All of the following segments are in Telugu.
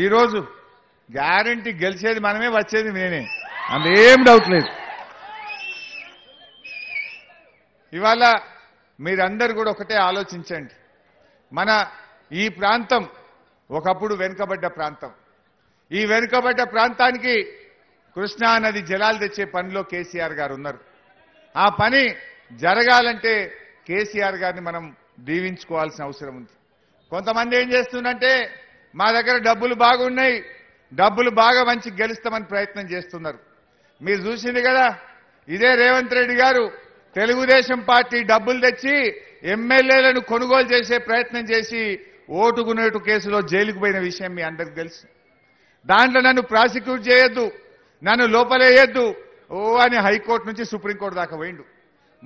ఈరోజు గ్యారంటీ గెలిచేది మనమే వచ్చేది నేనే ఏం డౌట్ లేదు ఇవాళ మీరందరు కూడా ఒకటే ఆలోచించండి మన ఈ ప్రాంతం ఒకప్పుడు వెనుకబడ్డ ప్రాంతం ఈ వెనుకబడ్డ ప్రాంతానికి కృష్ణానది జలాలు తెచ్చే పనిలో కేసీఆర్ గారు ఉన్నారు ఆ పని జరగాలంటే కేసీఆర్ గారిని మనం దీవించుకోవాల్సిన అవసరం ఉంది కొంతమంది ఏం చేస్తుందంటే మా దగ్గర డబ్బులు బాగున్నాయి డబ్బులు బాగా మంచి గెలుస్తామని ప్రయత్నం చేస్తున్నారు మీరు చూసింది కదా ఇదే రేవంత్ రెడ్డి గారు తెలుగుదేశం పార్టీ డబ్బులు తెచ్చి ఎమ్మెల్యేలను కొనుగోలు చేసే ప్రయత్నం చేసి ఓటుకునేటు కేసులో జైలుకు పోయిన విషయం మీ అందరికి తెలుసు దాంట్లో నన్ను ప్రాసిక్యూట్ చేయొద్దు నన్ను లోపలేయొద్దు ఓ అని హైకోర్టు నుంచి సుప్రీంకోర్టు దాకా పోయిండు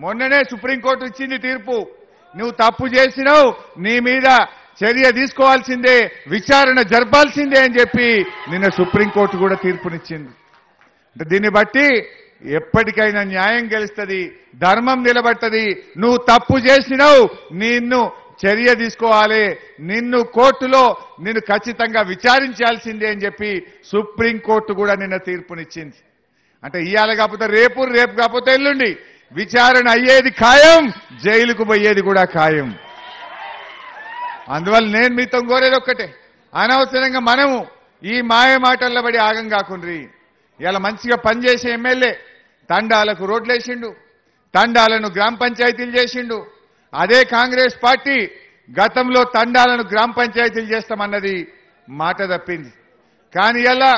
మొన్ననే సుప్రీంకోర్టు ఇచ్చింది తీర్పు నువ్వు తప్పు చేసినావు నీ మీద చర్య తీసుకోవాల్సిందే విచారణ జరపాల్సిందే అని చెప్పి నిన్న సుప్రీంకోర్టు కూడా తీర్పునిచ్చింది అంటే దీన్ని బట్టి ఎప్పటికైనా న్యాయం గెలుస్తుంది ధర్మం నిలబడుతుంది నువ్వు తప్పు చేసినావు నిన్ను చర్య తీసుకోవాలి నిన్ను కోర్టులో నిన్ను ఖచ్చితంగా విచారించాల్సిందే అని చెప్పి సుప్రీంకోర్టు కూడా నిన్న తీర్పునిచ్చింది అంటే ఇవాళ కాకపోతే రేపు రేపు కాకపోతే ఎల్లుండి విచారణ అయ్యేది ఖాయం జైలుకు పోయేది కూడా ఖాయం అందువల్ల నేను మీతో కోరేది ఒక్కటే అనవసరంగా మనము ఈ మాయ మాటల్లో పడి ఆగం కాకుండ్రి ఇలా మంచిగా పనిచేసే ఎమ్మెల్యే తండాలకు రోడ్లు వేసిండు తండాలను గ్రామ పంచాయతీలు చేసిండు అదే కాంగ్రెస్ పార్టీ గతంలో తండాలను గ్రామ పంచాయతీలు చేస్తామన్నది మాట తప్పింది కానీ ఇలా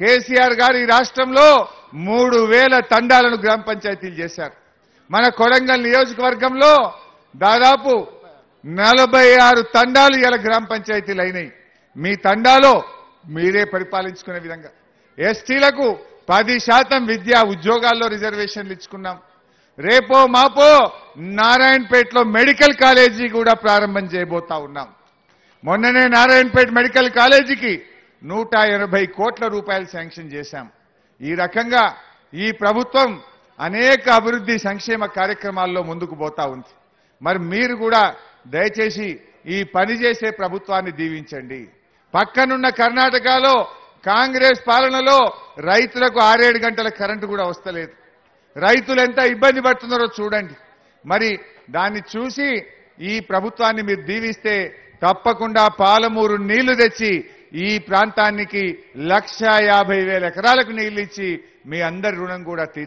కేసీఆర్ గారు ఈ రాష్ట్రంలో మూడు వేల తండాలను గ్రామ పంచాయతీలు చేశారు మన కొడంగల్ నియోజకవర్గంలో దాదాపు నలభై ఆరు తండాలు ఇలా గ్రామ పంచాయతీలు అయినాయి మీ తండాలో మీరే పరిపాలించుకునే విధంగా ఎస్టీలకు పది శాతం విద్యా ఉద్యోగాల్లో రిజర్వేషన్లు ఇచ్చుకున్నాం రేపో మాపో నారాయణపేటలో మెడికల్ కాలేజీ కూడా ప్రారంభం చేయబోతా ఉన్నాం మొన్ననే నారాయణపేట మెడికల్ కాలేజీకి నూట ఎనభై కోట్ల రూపాయలు శాంక్షన్ చేశాం ఈ రకంగా ఈ ప్రభుత్వం అనేక అభివృద్ధి సంక్షేమ కార్యక్రమాల్లో ముందుకు పోతా ఉంది మరి మీరు కూడా దయచేసి ఈ పని చేసే ప్రభుత్వాన్ని దీవించండి పక్కనున్న కర్ణాటకలో కాంగ్రెస్ పాలనలో రైతులకు ఆరేడు గంటల కరెంటు కూడా వస్తలేదు రైతులు ఎంత ఇబ్బంది పడుతున్నారో చూడండి మరి దాన్ని చూసి ఈ ప్రభుత్వాన్ని మీరు దీవిస్తే తప్పకుండా పాలమూరు నీళ్లు తెచ్చి ఈ ప్రాంతానికి లక్ష ఎకరాలకు నీళ్లు ఇచ్చి మీ అందరి రుణం కూడా